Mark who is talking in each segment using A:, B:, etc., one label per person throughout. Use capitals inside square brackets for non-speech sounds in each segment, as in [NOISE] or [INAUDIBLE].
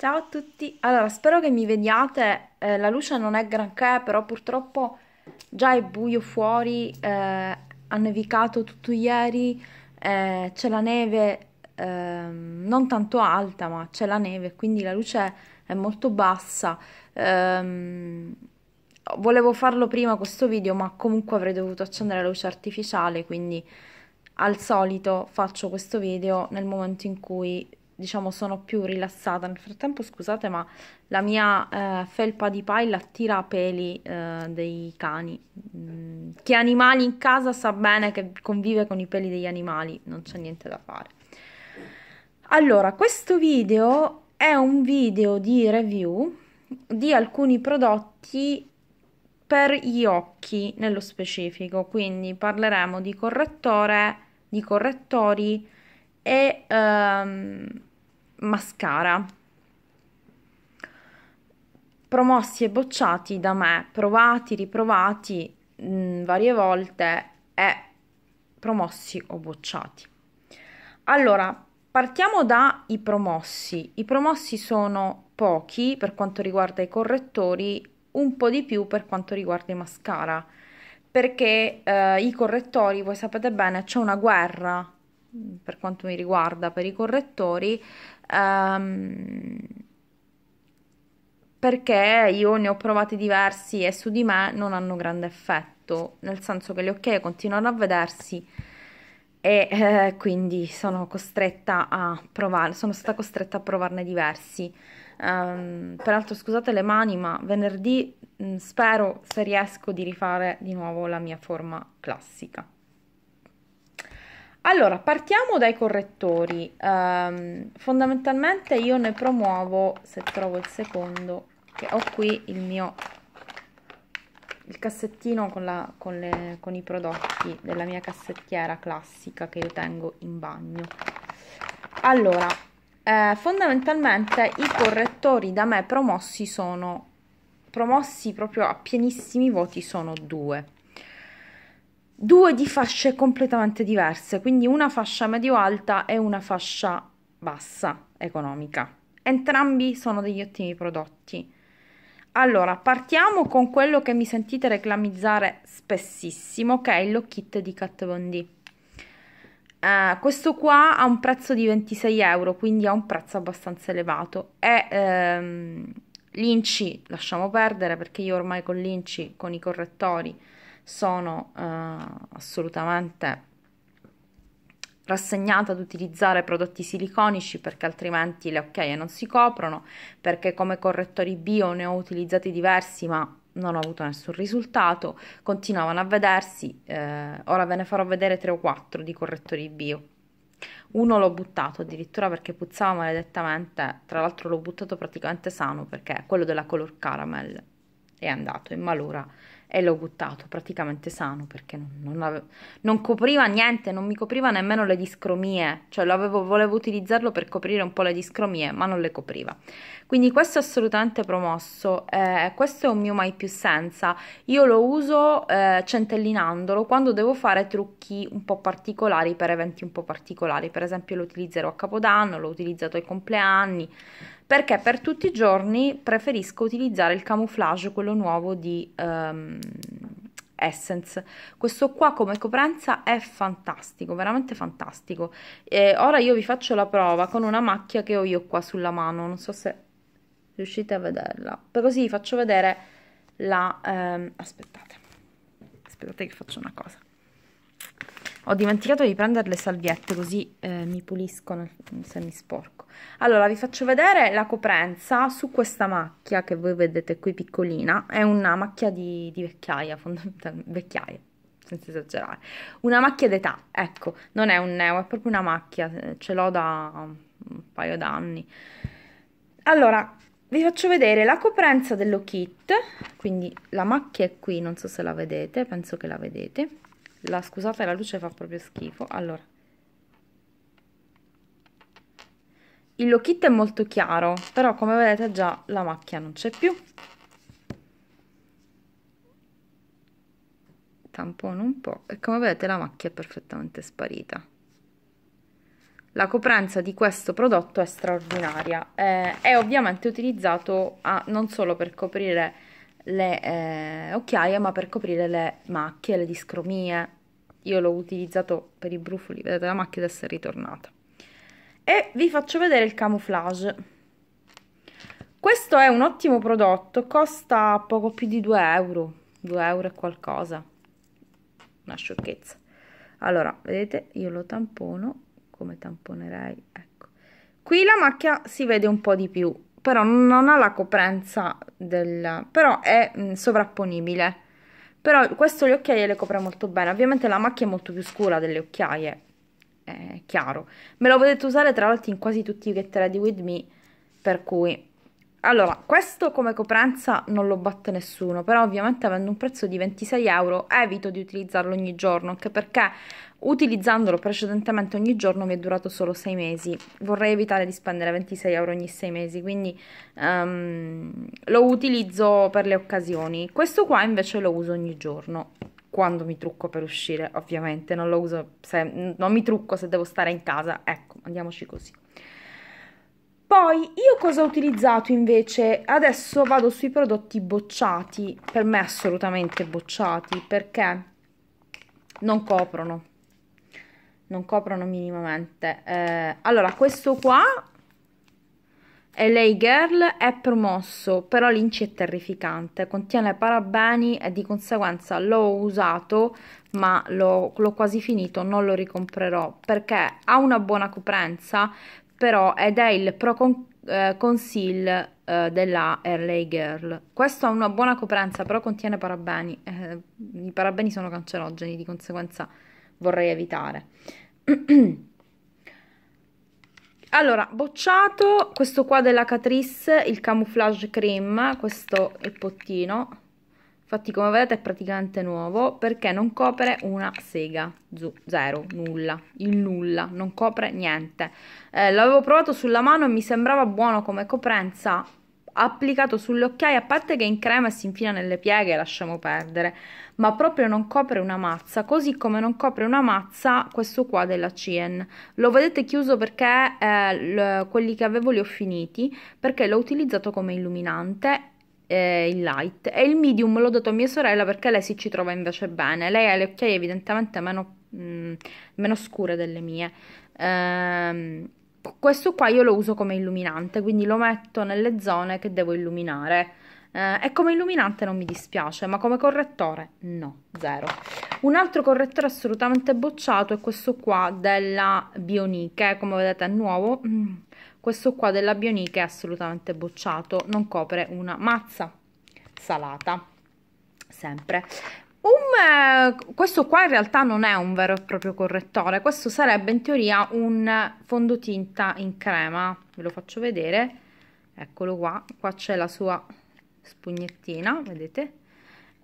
A: Ciao a tutti, allora spero che mi vediate, eh, la luce non è granché però purtroppo già è buio fuori, eh, ha nevicato tutto ieri, eh, c'è la neve ehm, non tanto alta ma c'è la neve quindi la luce è molto bassa, ehm, volevo farlo prima questo video ma comunque avrei dovuto accendere la luce artificiale quindi al solito faccio questo video nel momento in cui diciamo sono più rilassata. Nel frattempo, scusate, ma la mia eh, felpa di pile attira peli eh, dei cani. Mm, chi ha animali in casa sa bene che convive con i peli degli animali, non c'è niente da fare. Allora, questo video è un video di review di alcuni prodotti per gli occhi nello specifico, quindi parleremo di correttore, di correttori e um, mascara. Promossi e bocciati da me, provati, riprovati mh, mm, varie volte e promossi o bocciati. Allora, partiamo dai promossi. I promossi sono pochi per quanto riguarda i correttori, un po' di più per quanto riguarda i mascara, perché eh, i correttori, voi sapete bene, c'è una guerra mm, per quanto mi riguarda per i correttori Um, perché io ne ho provati diversi e su di me non hanno grande effetto, nel senso che le occhiaie continuano a vedersi e eh, quindi sono costretta a provare, sono stata costretta a provarne diversi. Um, peraltro scusate le mani, ma venerdì mh, mm, spero se riesco di rifare di nuovo la mia forma classica. Allora, partiamo dai correttori. Um, fondamentalmente io ne promuovo, se trovo il secondo, che ho qui il mio il cassettino con, la, con, le, con i prodotti della mia cassettiera classica che io tengo in bagno. Allora, eh, fondamentalmente i correttori da me promossi sono, promossi proprio a pienissimi voti sono due due di fasce completamente diverse, quindi una fascia medio-alta e una fascia bassa economica. Entrambi sono degli ottimi prodotti. Allora, partiamo con quello che mi sentite reclamizzare spessissimo, che è il look kit di Kat Von D. Uh, questo qua ha un prezzo di 26 euro, quindi ha un prezzo abbastanza elevato. E ehm, l'Inci lasciamo perdere perché io ormai con l'Inci, con i correttori, sono eh, assolutamente rassegnata ad utilizzare prodotti siliconici perché altrimenti le occhiaie non si coprono, perché come correttori bio ne ho utilizzati diversi ma non ho avuto nessun risultato, continuavano a vedersi, eh, ora ve ne farò vedere 3 o 4 di correttori bio. Uno l'ho buttato addirittura perché puzzava maledettamente, tra l'altro l'ho buttato praticamente sano perché quello della Color Caramel è andato in malora e l'ho buttato praticamente sano perché non, non, avevo, non, copriva niente, non mi copriva nemmeno le discromie, cioè avevo, volevo utilizzarlo per coprire un po' le discromie ma non le copriva. Quindi questo è assolutamente promosso, eh, questo è un mio mai più senza, io lo uso eh, centellinandolo quando devo fare trucchi un po' particolari per eventi un po' particolari, per esempio lo utilizzerò a Capodanno, l'ho utilizzato ai compleanni, perché per tutti i giorni preferisco utilizzare il camouflage, quello nuovo di um, Essence. Questo qua come coprenza è fantastico, veramente fantastico. E ora io vi faccio la prova con una macchia che ho io qua sulla mano, non so se riuscite a vederla. Per così vi faccio vedere la... Um, aspettate, aspettate che faccio una cosa. Ho dimenticato di prendere le salviette così eh, mi puliscono se mi sporco. Allora vi faccio vedere la coprenza su questa macchia che voi vedete qui piccolina. È una macchia di, di vecchiaia, fondamentalmente vecchiaia, senza esagerare. Una macchia d'età, ecco, non è un neo, è proprio una macchia, eh, ce l'ho da un paio d'anni. Allora, vi faccio vedere la coprenza dello kit, quindi la macchia è qui, non so se la vedete, penso che la vedete la scusate la luce fa proprio schifo allora il look kit è molto chiaro però come vedete già la macchia non c'è più tampone un po' e come vedete la macchia è perfettamente sparita la coprenza di questo prodotto è straordinaria eh, è ovviamente utilizzato a, non solo per coprire le eh, occhiaie ma per coprire le macchie, le discromie. Io l'ho utilizzato per i brufoli, vedete la macchia adesso è ritornata. E vi faccio vedere il camouflage. Questo è un ottimo prodotto, costa poco più di 2 euro, 2 euro e qualcosa, una sciocchezza. Allora, vedete, io lo tampono, come tamponerei, ecco. Qui la macchia si vede un po' di più, però non ha la coprenza del... però è mh, mm, sovrapponibile. Però questo le occhiaie le copre molto bene, ovviamente la macchia è molto più scura delle occhiaie, è chiaro. Me lo potete usare tra l'altro in quasi tutti i get ready with me, per cui allora, questo come coprenza non lo batte nessuno, però ovviamente avendo un prezzo di 26 euro evito di utilizzarlo ogni giorno, anche perché utilizzandolo precedentemente ogni giorno mi è durato solo 6 mesi. Vorrei evitare di spendere 26 euro ogni 6 mesi, quindi um, lo utilizzo per le occasioni. Questo qua invece lo uso ogni giorno, quando mi trucco per uscire, ovviamente, non lo uso se non mi trucco se devo stare in casa. Ecco, andiamoci così. Poi io cosa ho utilizzato invece? Adesso vado sui prodotti bocciati, per me assolutamente bocciati, perché non coprono, non coprono minimamente. Eh, allora, questo qua è Lay Girl è promosso, però l'inci è terrificante, contiene parabeni e di conseguenza l'ho usato, ma l'ho quasi finito, non lo ricomprerò, perché ha una buona coprenza, però ed è il Pro Con eh, Conceal eh, della LA Girl. Questo ha una buona coprenza, però contiene parabeni. Eh, I parabeni sono cancerogeni, di conseguenza vorrei evitare. [CLEARS THROAT] Allora, bocciato questo qua della Catrice, il camouflage cream, questo è il pottino, Infatti come vedete è praticamente nuovo perché non copre una sega, zero, nulla, il nulla, non copre niente. Eh, l'avevo provato sulla mano e mi sembrava buono come coprenza, applicato sulle occhiaie, a parte che in crema si infila nelle pieghe, lasciamo perdere, ma proprio non copre una mazza, così come non copre una mazza questo qua della Cien. Lo vedete chiuso perché eh, quelli che avevo li ho finiti, perché l'ho utilizzato come illuminante eh, il light e il medium l'ho dato a mia sorella perché lei si ci trova invece bene. Lei ha le occhiaie evidentemente meno, mh, mm, meno scure delle mie. Ehm, questo qua io lo uso come illuminante, quindi lo metto nelle zone che devo illuminare. Eh, e come illuminante non mi dispiace, ma come correttore no, zero. Un altro correttore assolutamente bocciato è questo qua della Bionique, eh, come vedete è nuovo. Mm questo qua della Bioniche è assolutamente bocciato non copre una mazza salata sempre un, eh, questo qua in realtà non è un vero e proprio correttore questo sarebbe in teoria un fondotinta in crema ve lo faccio vedere eccolo qua qua c'è la sua spugnettina vedete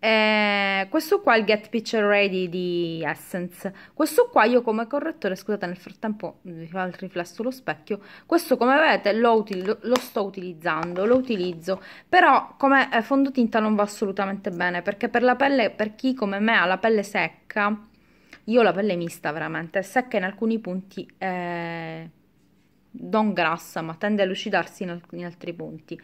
A: eh, questo qua è il Get Picture Ready di Essence. Questo qua io come correttore, scusate nel frattempo vi fa il riflesso lo specchio, questo come vedete lo, lo sto utilizzando, lo utilizzo, però come eh, fondotinta non va assolutamente bene perché per la pelle, per chi come me ha la pelle secca, io ho la pelle mista veramente, secca in alcuni punti, eh, non grassa ma tende a lucidarsi in, in altri punti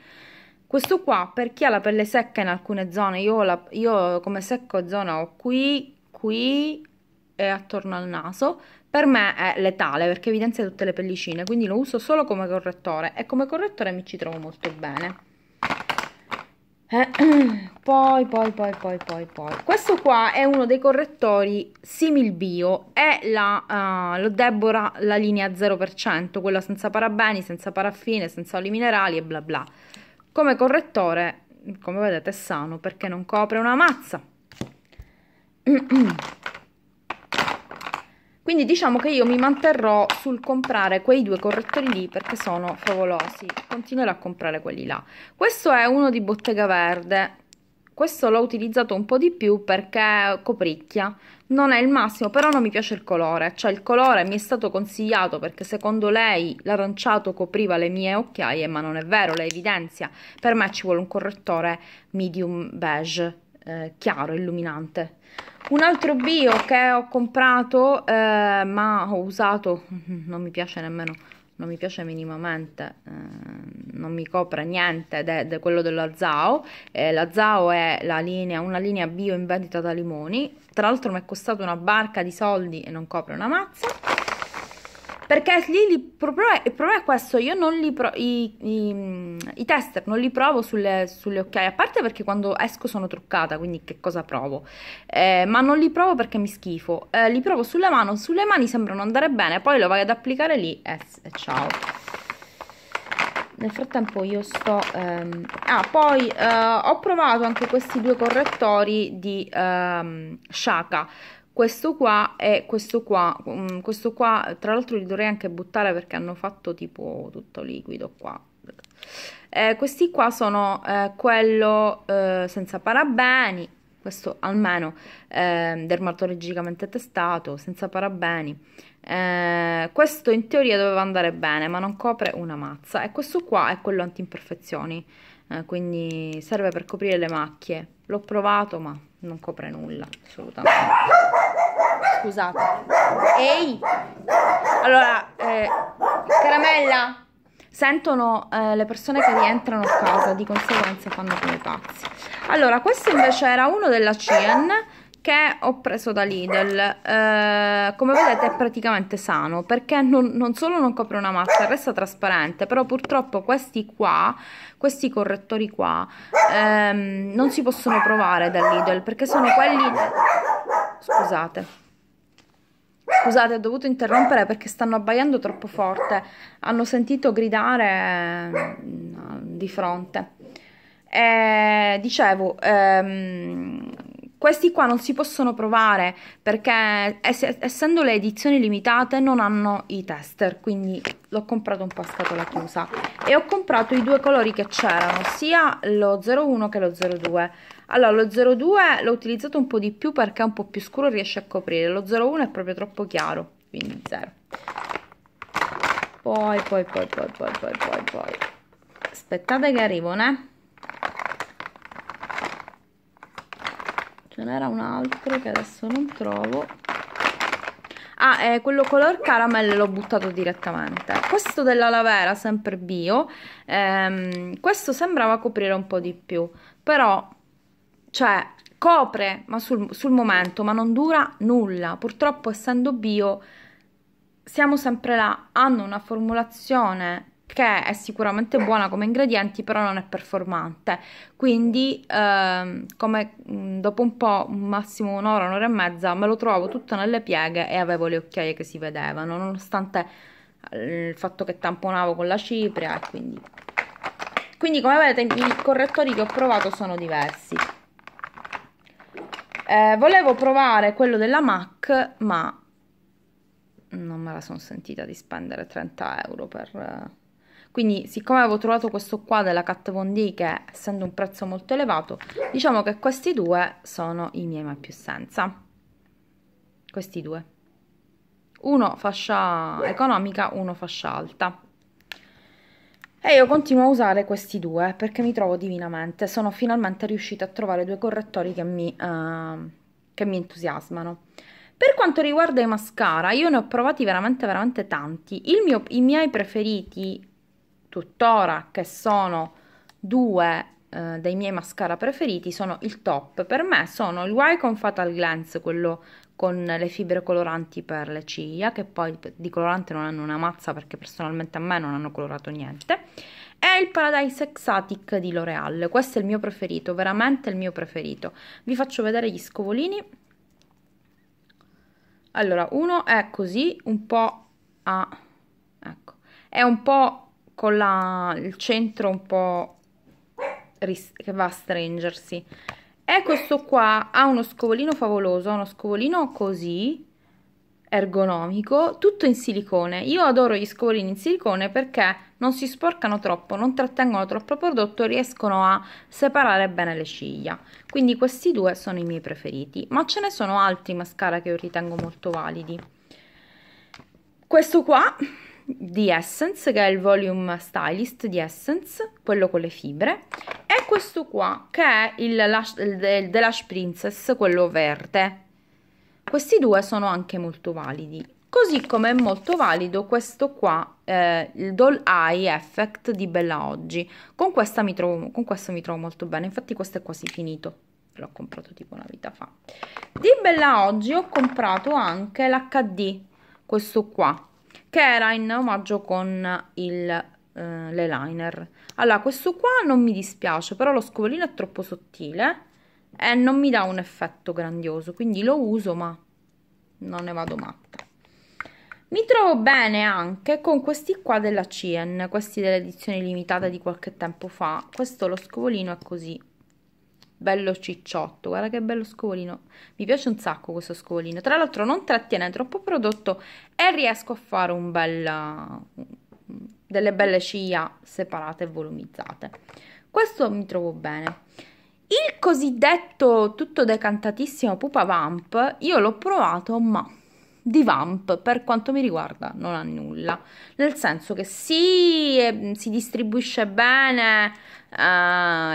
A: questo qua per chi ha la pelle secca in alcune zone io, la, io come secco zona ho qui qui e attorno al naso per me è letale perché evidenzia tutte le pellicine quindi lo uso solo come correttore e come correttore mi ci trovo molto bene eh, [CLEARS THROAT] poi, poi, poi, poi, poi, poi. Questo qua è uno dei correttori simil bio, è la, uh, lo Deborah la linea 0%, quella senza parabeni, senza paraffine, senza oli minerali e bla bla. Come correttore, come vedete, è sano perché non copre una mazza. [CLEARS THROAT] Quindi diciamo che io mi manterrò sul comprare quei due correttori lì perché sono favolosi. Continuerò a comprare quelli là. Questo è uno di Bottega Verde, questo l'ho utilizzato un po' di più perché copricchia, non è il massimo però non mi piace il colore, cioè il colore mi è stato consigliato perché secondo lei l'aranciato copriva le mie occhiaie ma non è vero, le evidenzia, per me ci vuole un correttore medium beige eh, chiaro, illuminante. Un altro bio che ho comprato eh, ma ho usato, [LAUGHS] non mi piace nemmeno non mi piace minimamente, eh, non mi copre niente de, de quello della Zao. Eh, la Zao è la linea, una linea bio in vendita da limoni, tra l'altro mi è costato una barca di soldi e non copre una mazza perché lì li, il problema è questo, io non li pro, i, i, i, tester non li provo sulle, sulle, occhiaie, a parte perché quando esco sono truccata, quindi che cosa provo? Eh, ma non li provo perché mi schifo, eh, li provo sulla mano, sulle mani sembrano andare bene, poi lo vado ad applicare lì e, e ciao. Nel frattempo io sto... Ehm, ah, poi eh, ho provato anche questi due correttori di ehm, Shaka questo qua e questo qua mm, questo qua tra l'altro li dovrei anche buttare perché hanno fatto tipo tutto liquido qua eh, questi qua sono eh, quello eh, senza parabeni questo almeno eh, dermatologicamente testato senza parabeni eh, questo in teoria doveva andare bene ma non copre una mazza e questo qua è quello anti imperfezioni eh, quindi serve per coprire le macchie l'ho provato ma non copre nulla assolutamente scusate. Ehi! Allora, eh, caramella! Sentono eh, le persone che rientrano a casa, di conseguenza fanno come pazzi. Allora, questo invece era uno della Cien che ho preso da Lidl eh, come vedete è praticamente sano perché non, non solo non copre una mazza resta trasparente però purtroppo questi qua questi correttori qua ehm, non si possono provare da Lidl perché sono quelli scusate Scusate, ho dovuto interrompere perché stanno abbaiando troppo forte. Hanno sentito gridare ehm, di fronte. E, eh, dicevo, ehm, questi qua non si possono provare perché ess essendo le edizioni limitate non hanno i tester quindi l'ho comprato un po' a scatola chiusa e ho comprato i due colori che c'erano sia lo 01 che lo 02 allora lo 02 l'ho utilizzato un po' di più perché è un po' più scuro riesce a coprire lo 01 è proprio troppo chiaro quindi 0 poi poi poi poi poi poi poi poi aspettate che arrivano eh ce n'era un altro che adesso non trovo ah eh, quello color caramel l'ho buttato direttamente questo della lavera sempre bio ehm, questo sembrava coprire un po' di più però cioè copre ma sul, sul momento, ma non dura nulla. Purtroppo essendo bio siamo sempre là, hanno una formulazione che è sicuramente buona come ingredienti, però non è performante. Quindi, ehm, come mm, dopo un po', massimo un'ora, un'ora e mezza, me lo trovo tutto nelle pieghe e avevo le occhiaie che si vedevano, nonostante eh, il fatto che tamponavo con la cipria. Quindi, quindi come vedete, i correttori che ho provato sono diversi. Eh, volevo provare quello della MAC, ma non me la sono sentita di spendere 30 euro per... Eh. Quindi, siccome avevo trovato questo qua della Kat Von D, che essendo un prezzo molto elevato, diciamo che questi due sono i miei mai più senza. Questi due. Uno fascia economica, uno fascia alta. E io continuo a usare questi due perché mi trovo divinamente, sono finalmente riuscita a trovare due correttori che mi, uh, che mi entusiasmano. Per quanto riguarda i mascara, io ne ho provati veramente veramente tanti. Mio, I miei preferiti tuttora, che sono due eh, dei miei mascara preferiti, sono il top. Per me sono il Wycombe Fatal Glance, quello con le fibre coloranti per le ciglia, che poi di colorante non hanno una mazza perché personalmente a me non hanno colorato niente. E il Paradise Exotic di L'Oreal, questo è il mio preferito, veramente il mio preferito. Vi faccio vedere gli scovolini. Allora, uno è così, un po' a... ecco, è un po' con la, il centro un po' che va a stringersi e eh, questo qua ha uno scovolino favoloso, uno scovolino così, ergonomico, tutto in silicone. Io adoro gli scovolini in silicone perché non si sporcano troppo, non trattengono troppo prodotto, riescono a separare bene le ciglia. Quindi questi due sono i miei preferiti, ma ce ne sono altri mascara che io ritengo molto validi. Questo qua di Essence, che è il Volume Stylist di Essence, quello con le fibre, e questo qua, che è il Lash, il, The Lash Princess, quello verde. Questi due sono anche molto validi, così come è molto valido questo qua, eh, il Doll Eye Effect di Bella Oggi. Con, mi trovo, con questo mi trovo molto bene, infatti questo è quasi finito l'ho comprato tipo una vita fa di Bella Oggi ho comprato anche l'HD questo qua che era in omaggio con il eh, l'eyeliner allora questo qua non mi dispiace però lo scovolino è troppo sottile e non mi dà un effetto grandioso quindi lo uso ma non ne vado matta mi trovo bene anche con questi qua della Cien questi dell'edizione limitata di qualche tempo fa questo lo scovolino è così bello cicciotto, guarda che bello scolino, mi piace un sacco questo scolino, tra l'altro non trattiene troppo prodotto e riesco a fare un bel, eh, delle belle scia separate e volumizzate, questo mi trovo bene. Il cosiddetto tutto decantatissimo Pupa Vamp io l'ho provato ma di Vamp per quanto mi riguarda non ha nulla, nel senso che sì, si distribuisce bene eh,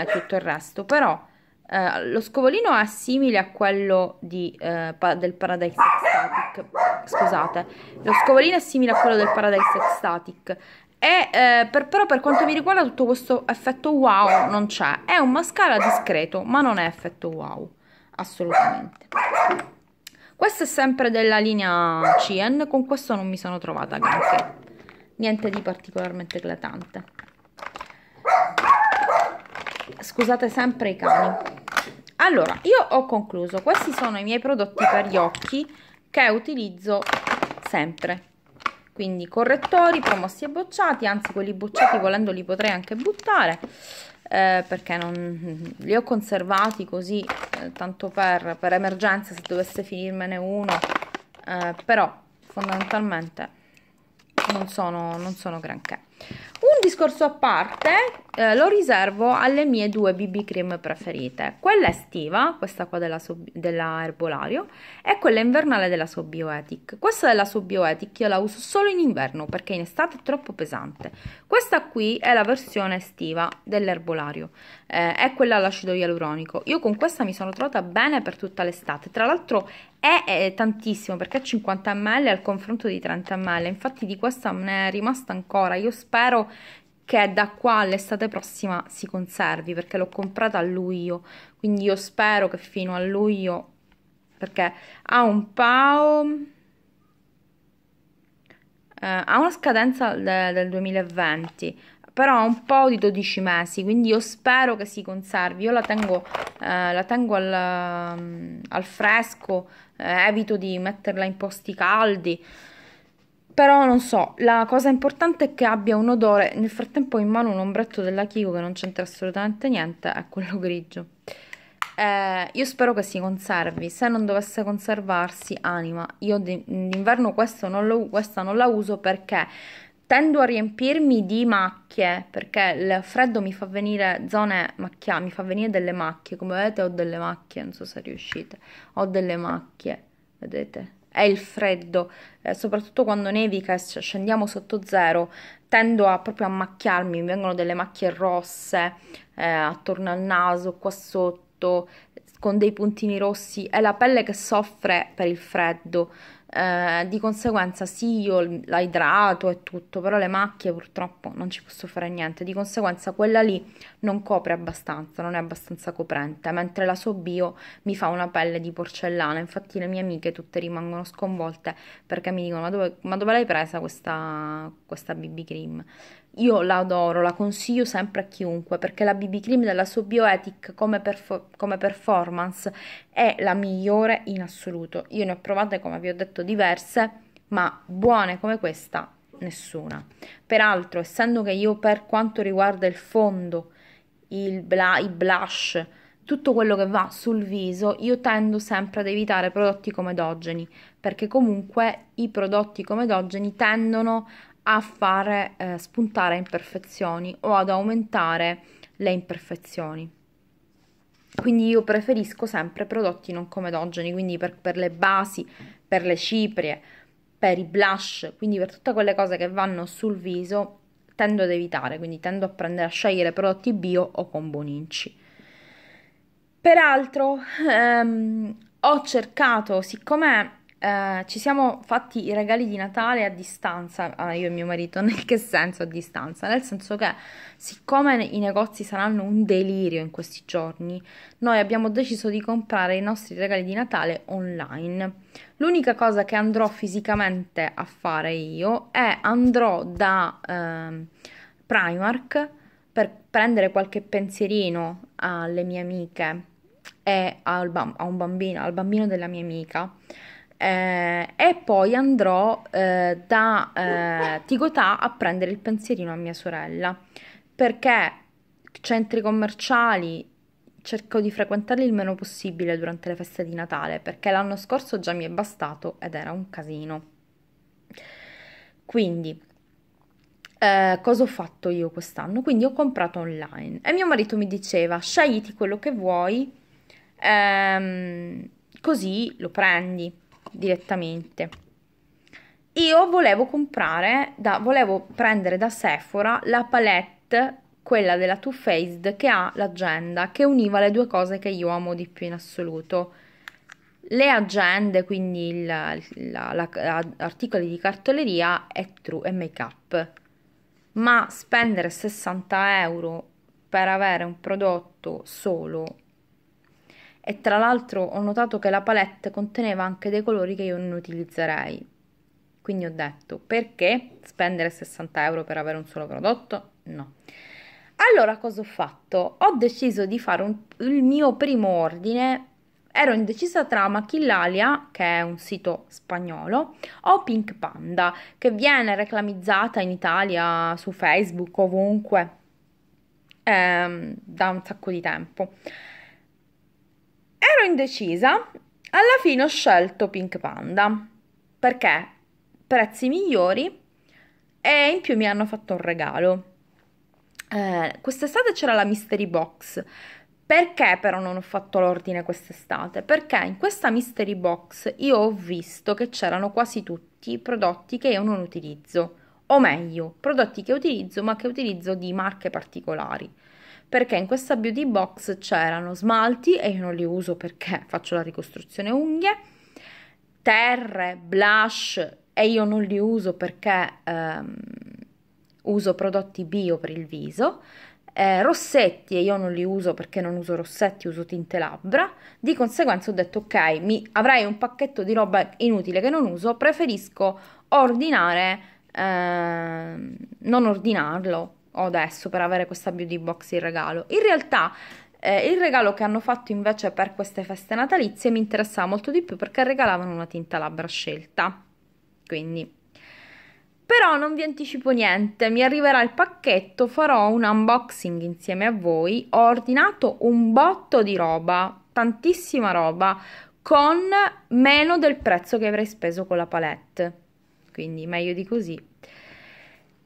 A: e eh, tutto il resto, però Uh, lo scovolino è simile a quello di, uh, pa- del Paradise Ecstatic. Scusate, lo scovolino è simile a quello del Paradise Ecstatic. E, uh, per, però per quanto mi riguarda tutto questo effetto wow non c'è. È un mascara discreto, ma non è effetto wow, assolutamente. Questo è sempre della linea Cien. con questo non mi sono trovata granché. Niente di particolarmente eclatante. Scusate sempre i cani allora io ho concluso questi sono i miei prodotti per gli occhi che utilizzo sempre quindi correttori promossi e bocciati anzi quelli bocciati volendo li potrei anche buttare eh, perché non, li ho conservati così eh, tanto per, per, emergenza se dovesse finirmene uno eh, però fondamentalmente non sono, non sono granché un discorso a parte eh, lo riservo alle mie due BB cream preferite, quella estiva, questa qua della, so della Erbolario, e quella invernale della Sobioetic. Questa della Sobioetic io la uso solo in inverno perché in estate è troppo pesante. Questa qui è la versione estiva dell'Erbolario, eh, è quella all'acido ialuronico. Io con questa mi sono trovata bene per tutta l'estate, tra l'altro è, è, tantissimo perché 50 ml al confronto di 30 ml, infatti di questa me ne è rimasta ancora, io spero che da qua all'estate prossima si conservi perché l'ho comprata a luglio quindi io spero che fino a luglio perché ha un pao eh, ha una scadenza de, del 2020 però ha un po' di 12 mesi, quindi io spero che si conservi. Io la tengo, eh, la tengo al, mm, al fresco, eh, evito di metterla in posti caldi. Però non so, la cosa importante è che abbia un odore. Nel frattempo ho in mano un ombretto della Kiko che non c'entra assolutamente niente, è quello grigio. Eh, io spero che si conservi, se non dovesse conservarsi, anima. Io d'inverno questa non la uso perché tendo a riempirmi di macchie perché il freddo mi fa venire zone macchiate, mi fa venire delle macchie, come vedete ho delle macchie, non so se riuscite, ho delle macchie, vedete? è il freddo, eh, soprattutto quando nevica e scendiamo sotto zero, tendo a, proprio a macchiarmi, mi vengono delle macchie rosse eh, attorno al naso, qua sotto, con dei puntini rossi, è la pelle che soffre per il freddo eh, di conseguenza sì io la idrato e tutto, però le macchie purtroppo non ci posso fare niente, di conseguenza quella lì non copre abbastanza, non è abbastanza coprente, mentre la Sobio mi fa una pelle di porcellana, infatti le mie amiche tutte rimangono sconvolte perché mi dicono ma dove, ma dove l'hai presa questa, questa BB cream? Io la adoro, la consiglio sempre a chiunque perché la BB Cream della Subioetic come, perfo- come performance è la migliore in assoluto. Io ne ho provate, come vi ho detto, diverse, ma buone come questa nessuna. Peraltro, essendo che io per quanto riguarda il fondo, il bla- i blush, tutto quello che va sul viso, io tendo sempre ad evitare prodotti comedogeni, perché comunque i prodotti comedogeni tendono a fare eh, spuntare imperfezioni o ad aumentare le imperfezioni. Quindi io preferisco sempre prodotti non comedogeni, quindi per, per le basi, per le ciprie, per i blush, quindi per tutte quelle cose che vanno sul viso tendo ad evitare, quindi tendo a prendere a scegliere prodotti bio o con Boninci. Peraltro ehm, ho cercato, siccome eh, ci siamo fatti i regali di Natale a distanza, ah, io e mio marito, [LAUGHS] nel che senso a distanza? Nel senso che siccome i negozi saranno un delirio in questi giorni, noi abbiamo deciso di comprare i nostri regali di Natale online. L'unica cosa che andrò fisicamente a fare io è andrò da uh, Primark per prendere qualche pensierino alle mie amiche e al a un bambino, al bambino della mia amica eh, e poi andrò eh, da eh, Tigotà a prendere il pensierino a mia sorella perché centri commerciali cerco di frequentarli il meno possibile durante le feste di Natale perché l'anno scorso già mi è bastato ed era un casino. Quindi, eh, cosa ho fatto io quest'anno? Quindi ho comprato online e mio marito mi diceva scegliti quello che vuoi ehm, così lo prendi direttamente. Io volevo comprare, da, volevo prendere da Sephora la palette, quella della Too Faced, che ha l'agenda, che univa le due cose che io amo di più in assoluto. Le agende, quindi articoli di cartoleria e, true, e make-up. Ma spendere 60 euro per avere un prodotto solo e tra l'altro ho notato che la palette conteneva anche dei colori che io non utilizzerei. Quindi ho detto, perché spendere 60 euro per avere un solo prodotto? No. Allora cosa ho fatto? Ho deciso di fare un, il mio primo ordine ero indecisa tra Machillalia, che è un sito spagnolo, o Pink Panda, che viene reclamizzata in Italia su Facebook ovunque ehm, da un sacco di tempo. Ero indecisa, alla fine ho scelto Pink Panda perché prezzi migliori e in più mi hanno fatto un regalo. Eh, quest'estate c'era la mystery box. Perché però non ho fatto l'ordine quest'estate? Perché in questa mystery box io ho visto che c'erano quasi tutti i prodotti che io non utilizzo, o meglio, prodotti che utilizzo ma che utilizzo di marche particolari perché in questa beauty box c'erano smalti e io non li uso perché faccio la ricostruzione unghie, terre, blush e io non li uso perché ehm, uso prodotti bio per il viso, eh, rossetti e io non li uso perché non uso rossetti, uso tinte labbra. Di conseguenza ho detto ok, mi, avrei un pacchetto di roba inutile che non uso, preferisco ordinare, eh, non ordinarlo ho adesso per avere questa beauty box in regalo. In realtà eh, il regalo che hanno fatto invece per queste feste natalizie mi interessava molto di più perché regalavano una tinta labbra scelta. Quindi però non vi anticipo niente, mi arriverà il pacchetto, farò un unboxing insieme a voi. Ho ordinato un botto di roba, tantissima roba, con meno del prezzo che avrei speso con la palette. Quindi meglio di così.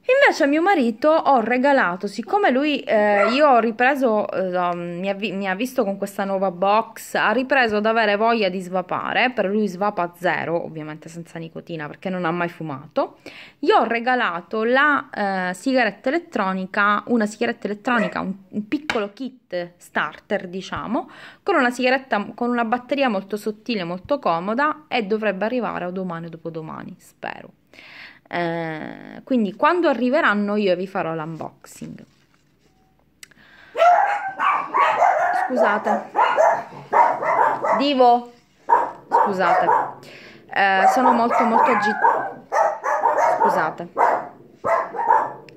A: Invece a mio marito ho regalato, siccome lui, eh, io ho ripreso, eh, mi, ha vi, mi, ha visto con questa nuova box, ha ripreso ad avere voglia di svapare, per lui svapa zero, ovviamente senza nicotina perché non ha mai fumato, gli ho regalato la eh, sigaretta elettronica, una sigaretta elettronica, un, un, piccolo kit starter diciamo, con una sigaretta, con una batteria molto sottile, molto comoda e dovrebbe arrivare o domani o dopodomani, spero. Eh, quindi quando arriveranno io vi farò l'unboxing. Scusate. Divo. Scusate. Eh, sono molto molto agitata. Scusate.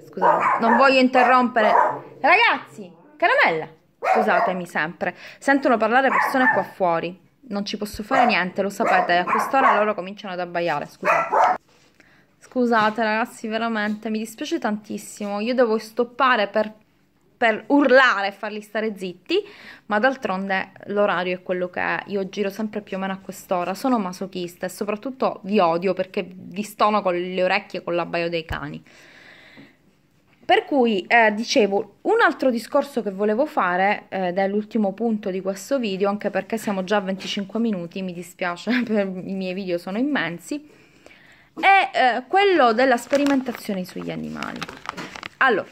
A: Scusate. Non voglio interrompere. Ragazzi, caramella. Scusatemi sempre. Sentono parlare persone qua fuori. Non ci posso fare niente, lo sapete. A quest'ora loro cominciano ad abbaiare. Scusate. Scusate ragazzi, veramente mi dispiace tantissimo. Io devo stoppare per, per urlare e farli stare zitti, ma d'altronde l'orario è quello che è. Io giro sempre più o meno a quest'ora, sono masochista e soprattutto vi odio perché vi stono con le orecchie e con l'abbaio dei cani. Per cui, eh, dicevo, un altro discorso che volevo fare, eh, ed è l'ultimo punto di questo video, anche perché siamo già a 25 minuti, mi dispiace, [LAUGHS] per, i miei video sono immensi, è eh, quello della sperimentazione sugli animali. Allora,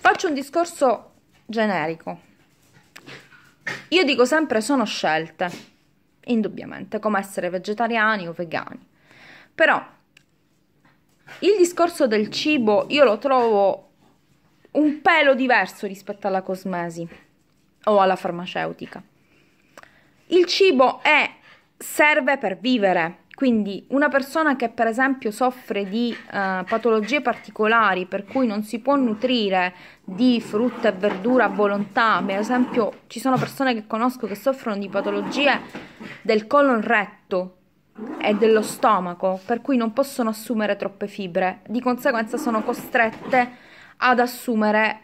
A: faccio un discorso generico. Io dico sempre sono scelte, indubbiamente, come essere vegetariani o vegani. Però il discorso del cibo io lo trovo un pelo diverso rispetto alla cosmesi o alla farmaceutica. Il cibo è, serve per vivere, quindi una persona che per esempio soffre di eh, patologie particolari per cui non si può nutrire di frutta e verdura a volontà, per esempio ci sono persone che conosco che soffrono di patologie del colon retto e dello stomaco per cui non possono assumere troppe fibre, di conseguenza sono costrette ad assumere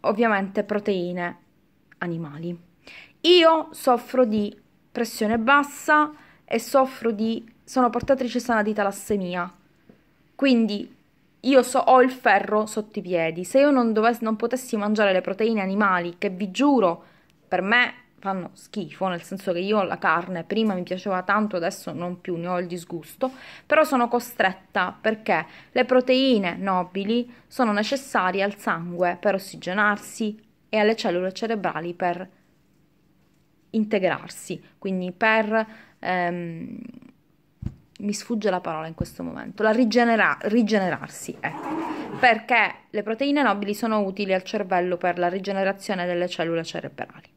A: ovviamente proteine animali. Io soffro di pressione bassa, e soffro di... sono portatrice sana di talassemia. Quindi io so, ho il ferro sotto i piedi. Se io non, dovessi, non potessi mangiare le proteine animali, che vi giuro, per me fanno schifo, nel senso che io la carne prima mi piaceva tanto, adesso non più, ne ho il disgusto, però sono costretta perché le proteine nobili sono necessarie al sangue per ossigenarsi e alle cellule cerebrali per integrarsi, quindi per ehm, mi sfugge la parola in questo momento, la rigenera- rigenerarsi, ecco. Perché le proteine nobili sono utili al cervello per la rigenerazione delle cellule cerebrali.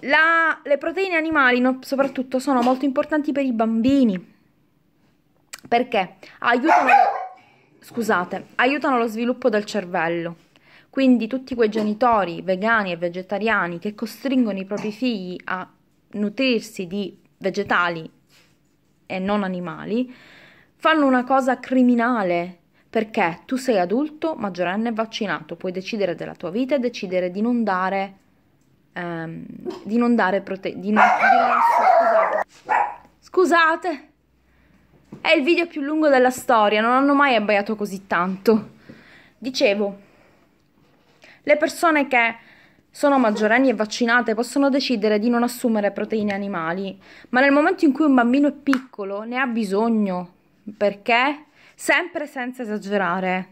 A: La, le proteine animali no, soprattutto sono molto importanti per i bambini perché aiutano, scusate, aiutano lo sviluppo del cervello. Quindi tutti quei genitori vegani e vegetariani che costringono i propri figli a nutrirsi di vegetali e non animali, fanno una cosa criminale perché tu sei adulto, maggiorenne e vaccinato, puoi decidere della tua vita e decidere di non dare ehm, di non dare prote- di non, di scusate. Scusate. È il video più lungo della storia, non hanno mai abbaiato così tanto. Dicevo, le persone che sono maggiorenni e vaccinate possono decidere di non assumere proteine animali, ma nel momento in cui un bambino è piccolo ne ha bisogno. Perché? Sempre senza esagerare.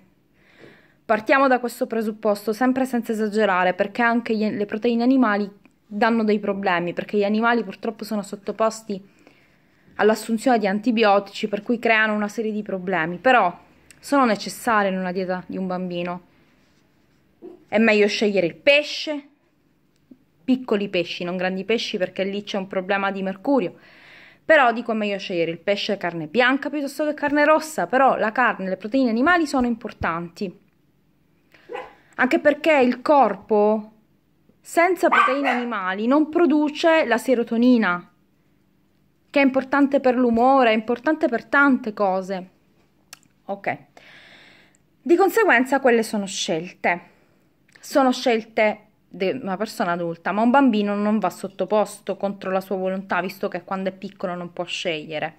A: Partiamo da questo presupposto, sempre senza esagerare, perché anche gli, le proteine animali danno dei problemi, perché gli animali purtroppo sono sottoposti all'assunzione di antibiotici, per cui creano una serie di problemi, però sono necessarie in una dieta di un bambino. È meglio scegliere il pesce, piccoli pesci, non grandi pesci perché lì c'è un problema di mercurio. Però dico è meglio scegliere il pesce carne bianca piuttosto che carne rossa, però la carne e le proteine animali sono importanti. Anche perché il corpo senza proteine animali non produce la serotonina, che è importante per l'umore, è importante per tante cose. Ok. Di conseguenza quelle sono scelte. Sono scelte una persona adulta, ma un bambino non va sottoposto contro la sua volontà, visto che quando è piccolo non può scegliere.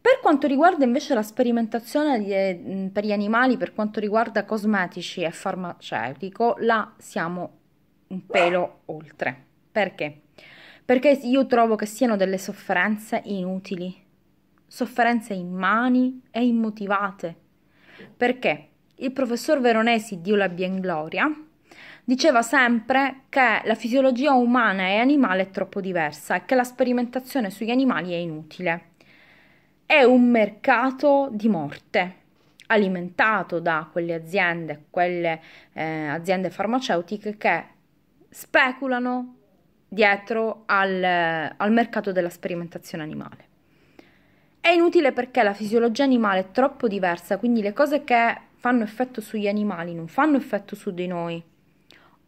A: Per quanto riguarda invece la sperimentazione eh, per gli animali, per quanto riguarda cosmetici e farmaceutico, là siamo un pelo oltre. Perché? Perché io trovo che siano delle sofferenze inutili, sofferenze immani e immotivate. Perché il professor Veronesi, Dio l'abbia in gloria, diceva sempre che la fisiologia umana e animale è troppo diversa e che la sperimentazione sugli animali è inutile. È un mercato di morte alimentato da quelle aziende, quelle eh, aziende farmaceutiche che speculano dietro al, al mercato della sperimentazione animale. È inutile perché la fisiologia animale è troppo diversa, quindi le cose che fanno effetto sugli animali non fanno effetto su di noi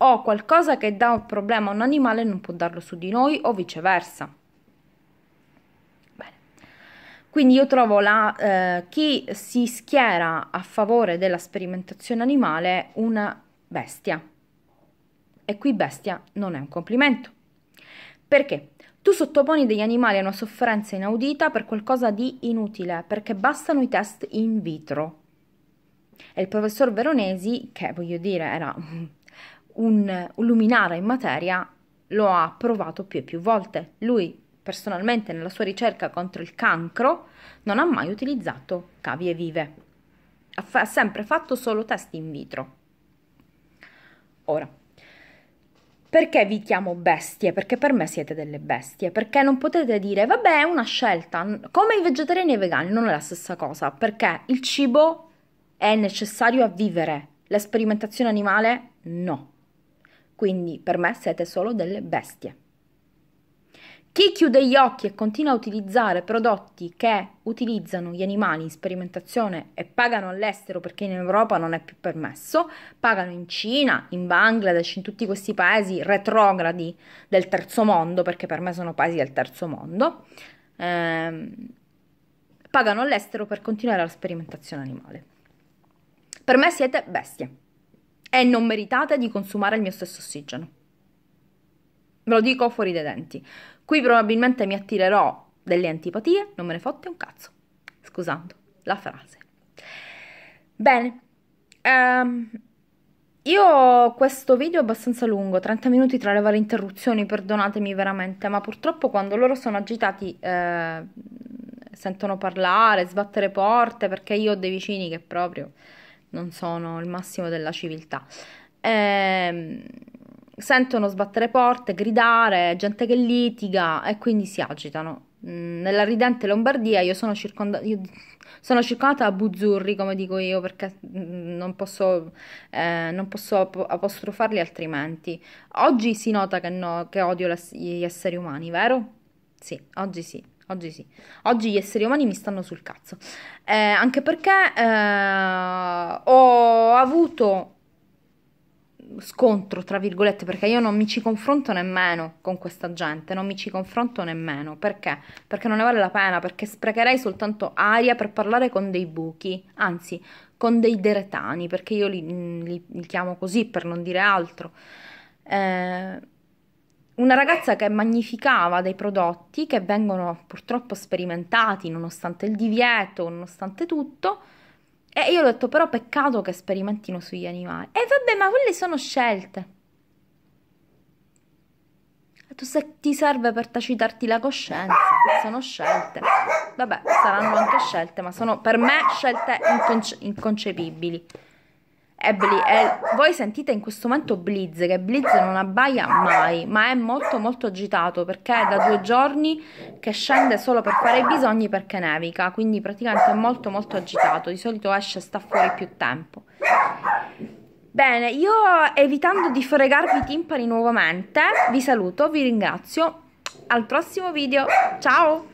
A: o qualcosa che dà un problema a un animale non può darlo su di noi o viceversa. Bene. Quindi io trovo la, eh, chi si schiera a favore della sperimentazione animale una bestia. E qui bestia non è un complimento. Perché? Tu sottoponi degli animali a una sofferenza inaudita per qualcosa di inutile, perché bastano i test in vitro. E il professor Veronesi, che voglio dire era un, un luminare in materia lo ha provato più e più volte. Lui personalmente nella sua ricerca contro il cancro non ha mai utilizzato cavie vive. Ha, fa- sempre fatto solo test in vitro. Ora, perché vi chiamo bestie? Perché per me siete delle bestie. Perché non potete dire, vabbè, è una scelta. Come i vegetariani e i vegani non è la stessa cosa, perché il cibo è necessario a vivere. L'esperimentazione animale no. Quindi per me siete solo delle bestie. Chi chiude gli occhi e continua a utilizzare prodotti che utilizzano gli animali in sperimentazione e pagano all'estero perché in Europa non è più permesso, pagano in Cina, in Bangladesh, in tutti questi paesi retrogradi del terzo mondo, perché per me sono paesi del terzo mondo, ehm, pagano all'estero per continuare la sperimentazione animale. Per me siete bestie e non meritate di consumare il mio stesso ossigeno. Ve lo dico fuori dai denti. Qui probabilmente mi attirerò delle antipatie, non me ne fotte un cazzo. Scusando la frase. Bene, um, io ho questo video abbastanza lungo, 30 minuti tra le varie interruzioni, perdonatemi veramente, ma purtroppo quando loro sono agitati eh, sentono parlare, sbattere porte, perché io ho dei vicini che proprio non sono il massimo della civiltà. Ehm, sentono sbattere porte, gridare, gente che litiga e quindi si agitano. Mm, nella ridente Lombardia io sono, circonda- io sono circondata da buzzurri, come dico io, perché mm, non posso, eh, non posso apostrofarli altrimenti. Oggi si nota che, no, che odio les- gli esseri umani, vero? Sì, oggi sì. Oggi sì. Oggi gli esseri umani mi stanno sul cazzo. Eh, anche perché eh, ho avuto scontro, tra virgolette, perché io non mi ci confronto nemmeno con questa gente, non mi ci confronto nemmeno. Perché? Perché non ne vale la pena, perché sprecherei soltanto aria per parlare con dei buchi, anzi, con dei deretani, perché io li, li, li chiamo così per non dire altro. Eh, una ragazza che magnificava dei prodotti che vengono purtroppo sperimentati nonostante il divieto, nonostante tutto. E io ho detto però peccato che sperimentino sugli animali. E vabbè, ma quelle sono scelte. E tu se ti serve per tacitarti la coscienza, sono scelte. Vabbè, saranno anche scelte, ma sono per me scelte inconce- inconcepibili. E Blizz. È... Voi sentite in questo momento Blizz, che Blizz non abbaia mai, ma è molto molto agitato perché è da due giorni che scende solo per fare i bisogni perché nevica, quindi praticamente è molto molto agitato, di solito esce e sta fuori più tempo. Bene, io evitando di fregarvi i timpani nuovamente, vi saluto, vi ringrazio, al prossimo video, ciao!